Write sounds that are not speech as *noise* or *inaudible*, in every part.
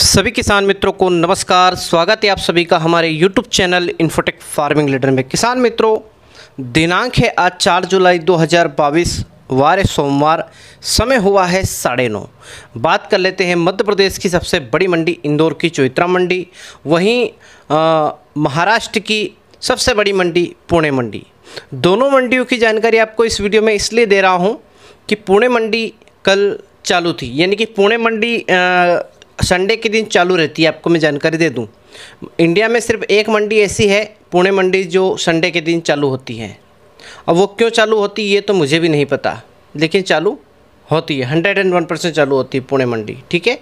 सभी किसान मित्रों को नमस्कार स्वागत है आप सभी का हमारे YouTube channel infotech farming leader में किसान मित्रों दिनांक है आज 4 जुलाई 2022 वार सोमवार समय हुआ है साढ़े नौ बात कर लेते हैं मध्य प्रदेश की सबसे बड़ी मंडी इंदौर की चौत्रा मंडी वहीं महाराष्ट्र की सबसे बड़ी मंडी पुणे मंडी दोनों मंडियों की जानकारी आपको इस वीडियो में इसलिए दे रहा हूँ कि पुणे मंडी कल चालू थी यानी कि पुणे मंडी आ, संडे के दिन चालू रहती है आपको मैं जानकारी दे दूँ इंडिया में सिर्फ एक मंडी ऐसी है पुणे मंडी जो संडे के दिन चालू होती है और वो क्यों चालू होती है ये तो मुझे भी नहीं पता लेकिन चालू होती है हंड्रेड एंड वन परसेंट चालू होती है पुणे मंडी ठीक है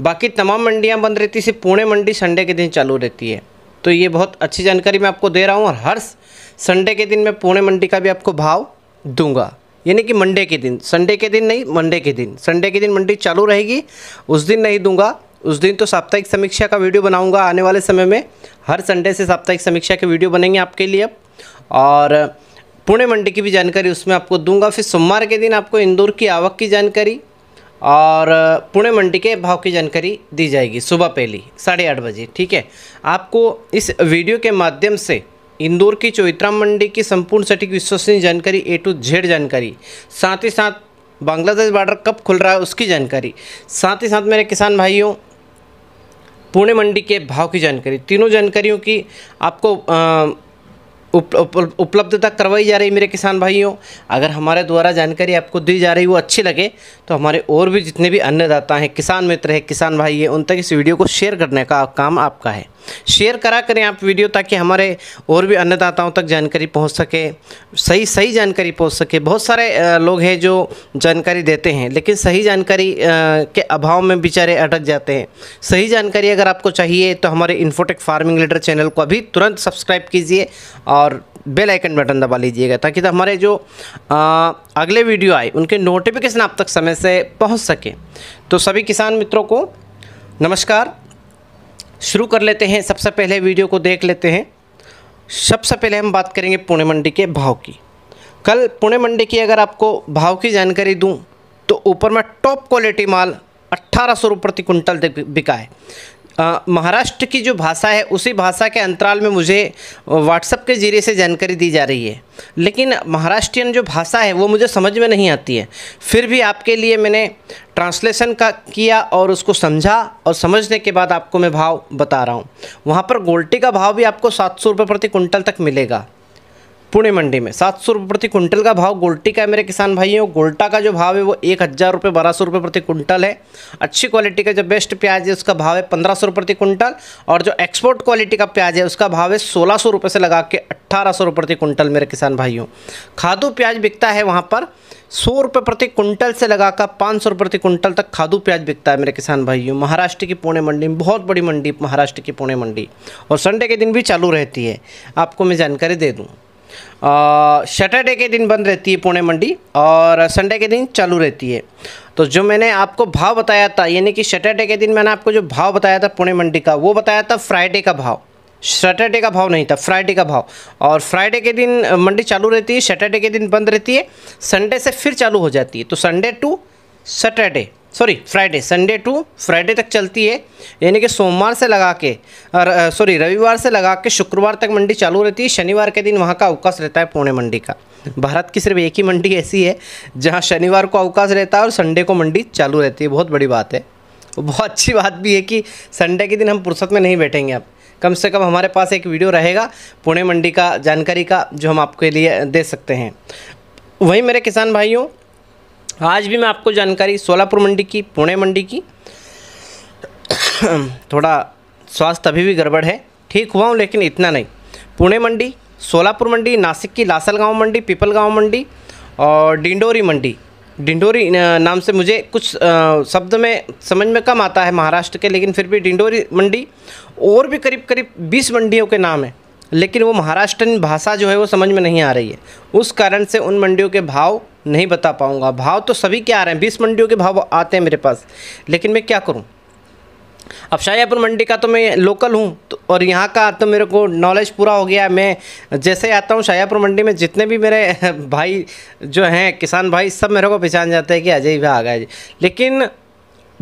बाकी तमाम मंडियाँ बंद रहती सिर्फ पुणे मंडी संडे के दिन चालू रहती है तो ये बहुत अच्छी जानकारी मैं आपको दे रहा हूँ और हर संडे के दिन मैं पुणे मंडी का भी आपको भाव दूंगा यानी कि मंडे के दिन संडे के दिन नहीं मंडे के दिन संडे के दिन मंडी चालू रहेगी उस दिन नहीं दूंगा उस दिन तो साप्ताहिक समीक्षा का वीडियो बनाऊंगा आने वाले समय में हर संडे से साप्ताहिक समीक्षा के वीडियो बनेंगे आपके लिए और पुणे मंडी की भी जानकारी उसमें आपको दूंगा फिर सोमवार के दिन आपको इंदौर की आवक की जानकारी और पुणे मंडी के भाव की जानकारी दी जाएगी सुबह पहली साढ़े आठ बजे ठीक है आपको इस वीडियो के माध्यम से इंदौर की चौइत्रा मंडी की संपूर्ण सटीक विश्वसनीय जानकारी ए टू जेड जानकारी साथ ही साथ बांग्लादेश बॉर्डर कब खुल रहा है उसकी जानकारी साथ ही साथ मेरे किसान भाइयों पुणे मंडी के भाव की जानकारी तीनों जानकारियों की आपको उप, उप, उपलब्धता करवाई जा रही मेरे किसान भाइयों अगर हमारे द्वारा जानकारी आपको दी जा रही वो अच्छी लगे तो हमारे और भी जितने भी अन्नदाता हैं किसान मित्र हैं किसान भाई हैं उन तक इस वीडियो को शेयर करने का काम आपका है शेयर करा करें आप वीडियो ताकि हमारे और भी अन्नदाताओं तक जानकारी पहुँच सके सही सही जानकारी पहुँच सके बहुत सारे लोग हैं जो जानकारी देते हैं लेकिन सही जानकारी के अभाव में बेचारे अटक जाते हैं सही जानकारी अगर आपको चाहिए तो हमारे इन्फोटेक फार्मिंग लीडर चैनल को अभी तुरंत सब्सक्राइब कीजिए और बेल आइकन बटन दबा लीजिएगा ताकि तो हमारे जो आ, अगले वीडियो आए उनके नोटिफिकेशन आप तक समय से पहुंच सके तो सभी किसान मित्रों को नमस्कार शुरू कर लेते हैं सबसे पहले वीडियो को देख लेते हैं सबसे पहले हम बात करेंगे पुणे मंडी के भाव की कल पुणे मंडी की अगर आपको भाव की जानकारी दूँ तो ऊपर में टॉप क्वालिटी माल अट्ठारह सौ प्रति क्विंटल बिका है महाराष्ट्र की जो भाषा है उसी भाषा के अंतराल में मुझे व्हाट्सअप के ज़रिए से जानकारी दी जा रही है लेकिन महाराष्ट्रियन जो भाषा है वो मुझे समझ में नहीं आती है फिर भी आपके लिए मैंने ट्रांसलेशन का किया और उसको समझा और समझने के बाद आपको मैं भाव बता रहा हूँ वहाँ पर गोल्टी का भाव भी आपको सात सौ रुपये प्रति कुंटल तक मिलेगा पुणे मंडी में सात सौ रुपये प्रति क्विंटल का भाव गोल्टी का है मेरे किसान भाइयों गोल्टा का जो भाव है वो एक हज़ार रुपये बारह सौ रुपये प्रति क्विंटल है अच्छी क्वालिटी का जो बेस्ट प्याज है उसका भाव है पंद्रह सौ रुपये प्रति कुंटल और जो एक्सपोर्ट क्वालिटी का प्याज है उसका भाव है सोलह सौ रुपये से लगा के अट्ठारह सौ रुपये प्रति क्विंटल मेरे किसान भाइयों खादू प्याज बिकता है वहाँ पर सौ रुपये प्रति कुंटल से लगाकर पाँच सौ रुपये प्रति कुंटल तक खादू प्याज बिकता है मेरे किसान भाइयों महाराष्ट्र की पुणे मंडी में बहुत बड़ी मंडी महाराष्ट्र की पुणे मंडी और संडे के दिन भी चालू रहती है आपको मैं जानकारी दे दूँ सैटरडे के दिन बंद रहती है पुणे मंडी और संडे के दिन चालू रहती है तो जो मैंने आपको भाव बताया था यानी कि सैटरडे के दिन मैंने आपको जो भाव बताया था पुणे मंडी का वो बताया था फ्राइडे का भाव सैटरडे का भाव नहीं था फ्राइडे का भाव और फ्राइडे के दिन मंडी चालू रहती है सैटरडे के दिन बंद रहती है संडे से फिर चालू हो जाती है तो Sunday to Saturday sorry Friday Sunday to Friday तक चलती है यानी कि सोमवार से लगा के सॉरी रविवार से लगा के शुक्रवार तक मंडी चालू रहती है शनिवार के दिन वहाँ का अवकाश रहता है पुणे मंडी का भारत की सिर्फ एक ही मंडी ऐसी है जहाँ शनिवार को अवकाश रहता है और संडे को मंडी चालू रहती है बहुत बड़ी बात है बहुत अच्छी बात भी है कि संडे के दिन हम फुर्सत में नहीं बैठेंगे आप कम से कम हमारे पास एक वीडियो रहेगा पुणे मंडी का जानकारी का जो हम आपके लिए दे सकते हैं वहीं मेरे किसान भाइयों आज भी मैं आपको जानकारी सोलापुर मंडी की पुणे मंडी की थोड़ा स्वास्थ्य अभी भी गड़बड़ है ठीक हुआ हूँ लेकिन इतना नहीं पुणे मंडी सोलापुर मंडी नासिक की लासलगांव मंडी पीपलगांव मंडी और डिंडोरी मंडी डिंडोरी नाम से मुझे कुछ शब्द में समझ में कम आता है महाराष्ट्र के लेकिन फिर भी डिंडोरी मंडी और भी करीब करीब बीस मंडियों के नाम हैं लेकिन वो महाराष्ट्र भाषा जो है वो समझ में नहीं आ रही है उस कारण से उन मंडियों के भाव नहीं बता पाऊँगा भाव तो सभी के आ रहे हैं बीस मंडियों के भाव आते हैं मेरे पास लेकिन मैं क्या करूँ अब शाहजहाँपुर मंडी का तो मैं लोकल हूँ तो और यहाँ का तो मेरे को नॉलेज पूरा हो गया मैं जैसे आता हूँ शाहजहाँपुर मंडी में जितने भी मेरे *laughs* भाई जो हैं किसान भाई सब मेरे को पहचान जाते हैं कि अजय भाई आ गए लेकिन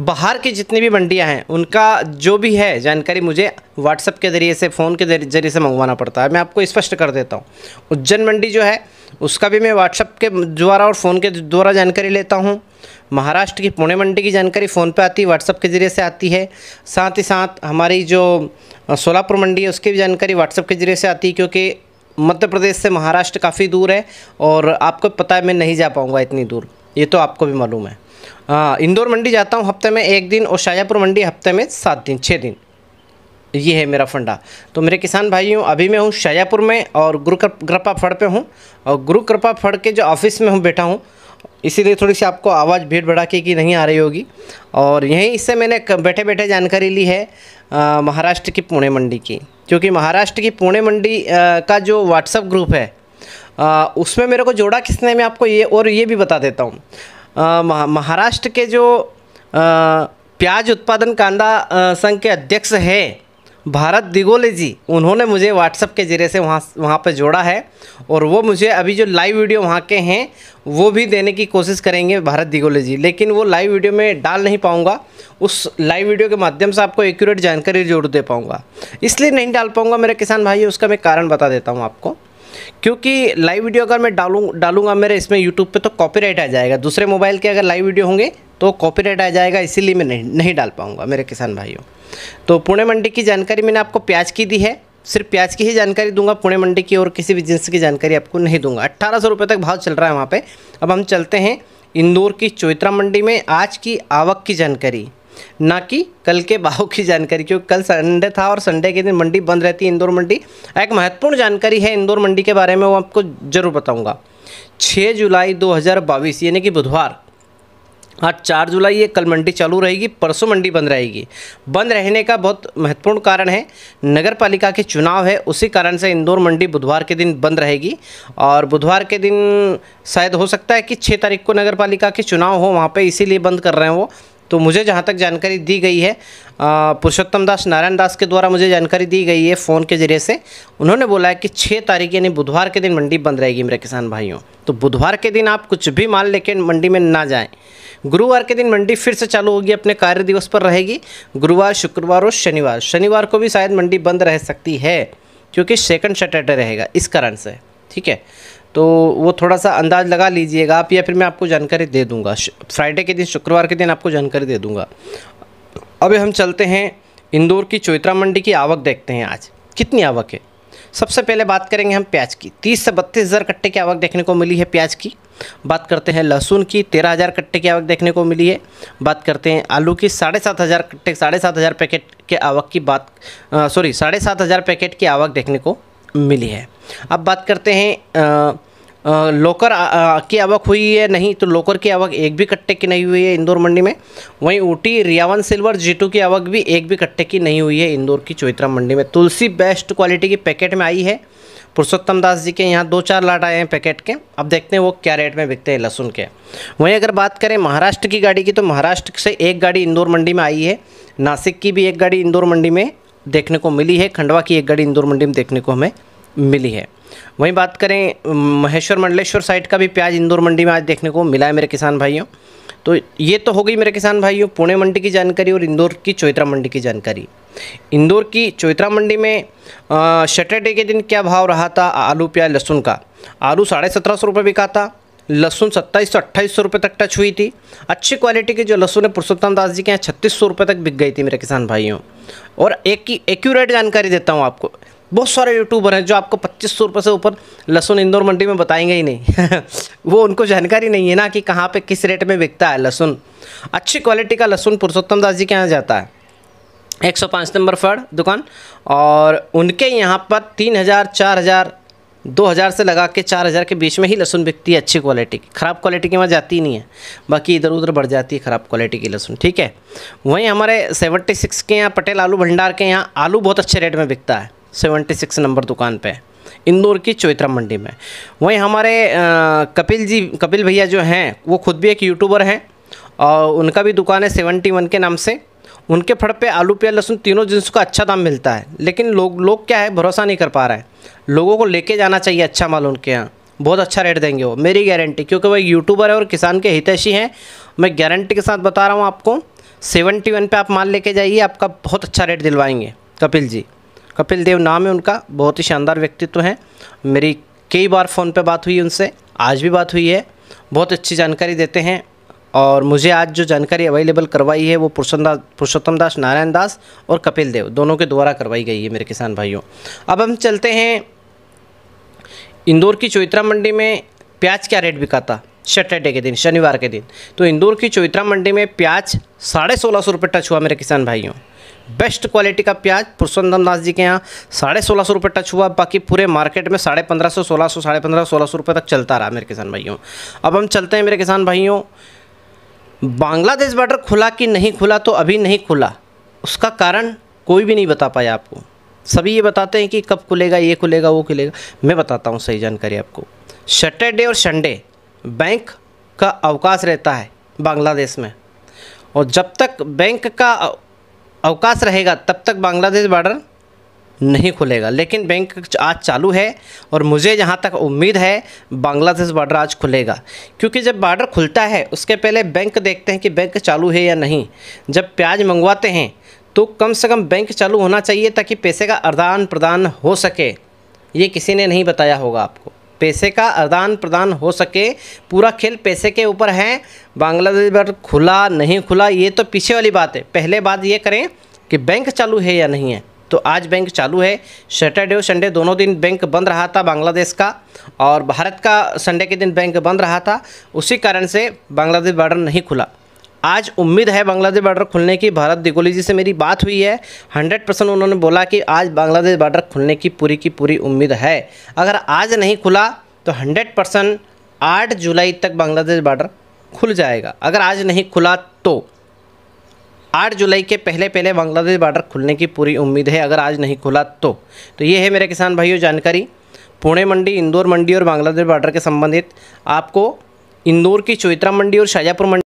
बाहर की जितनी भी मंडियाँ हैं उनका जो भी है जानकारी मुझे व्हाट्सअप के ज़रिए से फ़ोन के ज़रिए से मंगवाना पड़ता है मैं आपको स्पष्ट कर देता हूँ उज्जैन मंडी जो है उसका भी मैं व्हाट्सअप के द्वारा और फ़ोन के द्वारा जानकारी लेता हूँ महाराष्ट्र की पुणे मंडी की जानकारी फ़ोन पे आती है व्हाट्सअप के ज़रिए से आती है साथ ही साथ हमारी जो सोलापुर मंडी है उसकी भी जानकारी व्हाट्सअप के ज़रिए से आती है क्योंकि मध्य प्रदेश से महाराष्ट्र काफ़ी दूर है और आपको पता है मैं नहीं जा पाऊँगा इतनी दूर ये तो आपको भी मालूम है इंदौर मंडी जाता हूँ हफ्ते में एक दिन और शाजापुर मंडी हफ्ते में सात दिन छः दिन ये है मेरा फंडा तो मेरे किसान भाइयों अभी मैं हूँ शाजापुर में और गुरु कृपा फड़ पे हूँ और गुरु कृपा फड़ के जो ऑफिस में हूँ बैठा हूँ इसीलिए थोड़ी सी आपको आवाज़ भीड़ भड़ाके की नहीं आ रही होगी और यहीं इससे मैंने बैठे बैठे जानकारी ली है महाराष्ट्र की पुणे मंडी की क्योंकि महाराष्ट्र की पुणे मंडी आ, का जो व्हाट्सअप ग्रुप है आ, उसमें मेरे को जोड़ा किसने मैं आपको ये और ये भी बता देता हूँ महाराष्ट्र के जो प्याज उत्पादन कांदा संघ के अध्यक्ष हैं भारत दिगोले जी उन्होंने मुझे व्हाट्सअप के ज़रिए से वहाँ वहाँ पर जोड़ा है और वो मुझे अभी जो लाइव वीडियो वहाँ के हैं वो भी देने की कोशिश करेंगे भारत दिगोले जी लेकिन वो लाइव वीडियो में डाल नहीं पाऊँगा उस लाइव वीडियो के माध्यम से आपको एक्यूरेट जानकारी जरूर दे पाऊँगा इसलिए नहीं डाल पाऊँगा मेरे किसान भाई उसका मैं कारण बता देता हूँ आपको क्योंकि लाइव वीडियो अगर मैं डालूँ डालूंगा मेरे इसमें यूट्यूब पे तो कॉपीराइट आ जाएगा दूसरे मोबाइल के अगर लाइव वीडियो होंगे तो कॉपीराइट आ जाएगा इसीलिए मैं नहीं नहीं डाल पाऊँगा मेरे किसान भाइयों तो पुणे मंडी की जानकारी मैंने आपको प्याज की दी है सिर्फ प्याज की ही जानकारी दूंगा पुणे मंडी की और किसी भी जिन्स की जानकारी आपको नहीं दूंगा अट्ठारह सौ तक भाव चल रहा है वहाँ पर अब हम चलते हैं इंदौर की चौतरा मंडी में आज की आवक की जानकारी ना कि कल के भाव की जानकारी क्योंकि कल संडे था और संडे के दिन मंडी बंद रहती है इंदौर मंडी एक महत्वपूर्ण जानकारी है इंदौर मंडी के बारे में वो आपको ज़रूर बताऊँगा छः जुलाई 2022 यानी कि बुधवार आज चार जुलाई ये कल मंडी चालू रहेगी परसों मंडी बंद रहेगी बंद रहने का बहुत महत्वपूर्ण कारण है नगर पालिका के चुनाव है उसी कारण से इंदौर मंडी बुधवार के दिन बंद रहेगी और बुधवार के दिन शायद हो सकता है कि छः तारीख को नगर पालिका के चुनाव हो वहाँ पे इसीलिए बंद कर रहे हैं वो तो मुझे जहाँ तक जानकारी दी गई है पुरुषोत्तम दास नारायण दास के द्वारा मुझे जानकारी दी गई है फ़ोन के ज़रिए से उन्होंने बोला है कि छः तारीख यानी बुधवार के दिन मंडी बंद रहेगी मेरे किसान भाइयों तो बुधवार के दिन आप कुछ भी माल लेके मंडी में ना जाएं गुरुवार के दिन मंडी फिर से चालू होगी अपने कार्य दिवस पर रहेगी गुरुवार शुक्रवार और शनिवार शनिवार को भी शायद मंडी बंद रह सकती है क्योंकि सेकंड सैटरडे रहेगा इस कारण से ठीक है तो वो थोड़ा सा अंदाज़ लगा लीजिएगा आप या फिर मैं आपको जानकारी दे दूँगा फ्राइडे के दिन शुक्रवार के दिन आपको जानकारी दे दूँगा अभी हम चलते हैं इंदौर की चौतरा मंडी की आवक देखते हैं आज कितनी आवक है सबसे पहले बात करेंगे हम प्याज की तीस से बत्तीस हज़ार कट्टे की आवक देखने को मिली है प्याज की बात करते हैं लहसुन की तेरह हज़ार कट्टे की आवक देखने को मिली है बात करते हैं आलू की साढ़े सात हज़ार कट्टे साढ़े सात हज़ार पैकेट के आवक की बात सॉरी साढ़े सात हज़ार पैकेट की आवक देखने को मिली है अब बात करते हैं लोकर की आवक हुई है नहीं तो लोकर की आवक एक भी कट्टे की नहीं हुई है इंदौर मंडी में वहीं ऊटी रियावन सिल्वर जीटू की आवक भी एक भी कट्टे की नहीं हुई है इंदौर की चौitra मंडी में तुलसी बेस्ट क्वालिटी की पैकेट में आई है पुरुषोत्तम दास जी के यहाँ दो चार लाट आए हैं पैकेट के अब देखते हैं वो क्या रेट में बिकते हैं लहसुन के वहीं अगर बात करें महाराष्ट्र की गाड़ी की तो महाराष्ट्र से एक गाड़ी इंदौर मंडी में आई है नासिक की भी एक गाड़ी इंदौर मंडी में देखने को मिली है खंडवा की एक गाड़ी इंदौर मंडी में देखने को हमें मिली है वहीं बात करें महेश्वर मंडलेश्वर साइड का भी प्याज इंदौर मंडी में आज देखने को मिला है मेरे किसान भाइयों तो ये तो हो गई मेरे किसान भाइयों पुणे मंडी की जानकारी और इंदौर की चौत्रा मंडी की जानकारी इंदौर की चौतरा मंडी में सैटरडे के दिन क्या भाव रहा था आलू प्याज लहसुन का आलू साढ़े सत्रह सौ रुपये बिका था लहसुन सत्ताईस सौ अट्ठाईस सौ रुपये तक टच हुई थी अच्छी क्वालिटी की जो लहसुन है पुरुषोत्तम दास जी के यहाँ छत्तीस सौ रुपये तक बिक गई थी मेरे किसान भाइयों और एक ही एक्यूरेट जानकारी देता हूँ आपको बहुत सारे यूट्यूबर हैं जो आपको पच्चीस सौ रुपये से ऊपर लहसुन इंदौर मंडी में बताएंगे ही नहीं *laughs* वो उनको जानकारी नहीं है ना कि कहाँ पर किस रेट में बिकता है लहसुन अच्छी क्वालिटी का लहसुन पुरुषोत्तम दास जी के यहाँ जाता है एक सौ पाँच नंबर फड़ दुकान और उनके यहाँ पर तीन हज़ार चार हज़ार 2000 से लगा के 4000 के बीच में ही लहसुन बिकती है अच्छी क्वालिटी की ख़राब क्वालिटी की वहाँ जाती नहीं है बाकी इधर उधर बढ़ जाती है ख़राब क्वालिटी की लहसुन ठीक है वहीं हमारे 76 के यहाँ पटेल आलू भंडार के यहाँ आलू बहुत अच्छे रेट में बिकता है 76 नंबर दुकान पे इंदौर की चौथरा मंडी में वहीं हमारे कपिल जी कपिल भैया जो हैं वो खुद भी एक यूट्यूबर हैं और उनका भी दुकान है सेवेंटी वन के नाम से उनके फड़ पे आलू प्याज लहसुन तीनों जिन्स का अच्छा दाम मिलता है लेकिन लोग लोग क्या है भरोसा नहीं कर पा रहे हैं लोगों को लेके जाना चाहिए अच्छा माल उनके यहाँ बहुत अच्छा रेट देंगे वो मेरी गारंटी क्योंकि वह यूट्यूबर है और किसान के हितैषी हैं मैं गारंटी के साथ बता रहा हूँ आपको सेवेंटी वन पर आप माल लेके जाइए आपका बहुत अच्छा रेट दिलवाएंगे कपिल जी कपिल देव नाम है उनका बहुत ही शानदार व्यक्तित्व हैं मेरी कई बार फ़ोन पर बात हुई उनसे आज भी बात हुई है बहुत अच्छी जानकारी देते हैं और मुझे आज जो जानकारी अवेलेबल करवाई है वो पुरुषोत्तम पुरुषोत्तम दास नारायण दास और कपिल देव दोनों के द्वारा करवाई गई है मेरे किसान भाइयों अब हम चलते हैं इंदौर की चौत्रा मंडी में प्याज क्या रेट बिका था सैटरडे के दिन शनिवार के दिन तो इंदौर की चौत्रा मंडी में प्याज साढ़े सोलह सौ रुपये टच हुआ मेरे किसान भाइयों बेस्ट क्वालिटी का प्याज पुरुषोत्तम दास जी के यहाँ साढ़े सोलह सौ रुपये टच हुआ बाकी पूरे मार्केट में साढ़े पंद्रह सौ सोलह सौ साढ़े पंद्रह सोलह सौ रुपये तक चलता रहा मेरे किसान भाइयों अब हम चलते हैं मेरे किसान भाइयों बांग्लादेश बॉर्डर खुला कि नहीं खुला तो अभी नहीं खुला उसका कारण कोई भी नहीं बता पाया आपको सभी ये बताते हैं कि कब खुलेगा ये खुलेगा वो खुलेगा मैं बताता हूँ सही जानकारी आपको सैटरडे और संडे बैंक का अवकाश रहता है बांग्लादेश में और जब तक बैंक का अवकाश रहेगा तब तक बांग्लादेश बॉर्डर नहीं खुलेगा लेकिन बैंक आज चालू है और मुझे जहाँ तक उम्मीद है बांग्लादेश बॉर्डर आज खुलेगा क्योंकि जब बॉर्डर खुलता है उसके पहले बैंक देखते हैं कि बैंक चालू है या नहीं जब प्याज मंगवाते हैं तो कम से कम बैंक चालू होना चाहिए ताकि पैसे का आदान प्रदान हो सके ये किसी ने नहीं बताया होगा आपको पैसे का आदान प्रदान हो सके पूरा खेल पैसे के ऊपर है बांग्लादेश बॉर्डर खुला नहीं खुला ये तो पीछे वाली बात है पहले बात ये करें कि बैंक चालू है या नहीं है तो आज बैंक चालू है सैटरडे और संडे दोनों दिन बैंक बंद रहा था बांग्लादेश का और भारत का संडे के दिन बैंक बंद रहा था उसी कारण से बांग्लादेश बॉर्डर नहीं खुला आज उम्मीद है बांग्लादेश बॉर्डर खुलने की भारत दिगोली जी से मेरी बात हुई है 100 परसेंट उन्होंने बोला कि आज बांग्लादेश बॉर्डर खुलने की पूरी की पूरी उम्मीद है अगर आज नहीं खुला तो 100 परसेंट आठ जुलाई तक बांग्लादेश बॉर्डर खुल जाएगा अगर आज नहीं खुला तो आठ जुलाई के पहले पहले बांग्लादेश बॉर्डर खुलने की पूरी उम्मीद है अगर आज नहीं खुला तो तो ये है मेरे किसान भाइयों जानकारी पुणे मंडी इंदौर मंडी और बांग्लादेश बॉर्डर के संबंधित आपको इंदौर की चोइत्रा मंडी और शाजापुर मंडी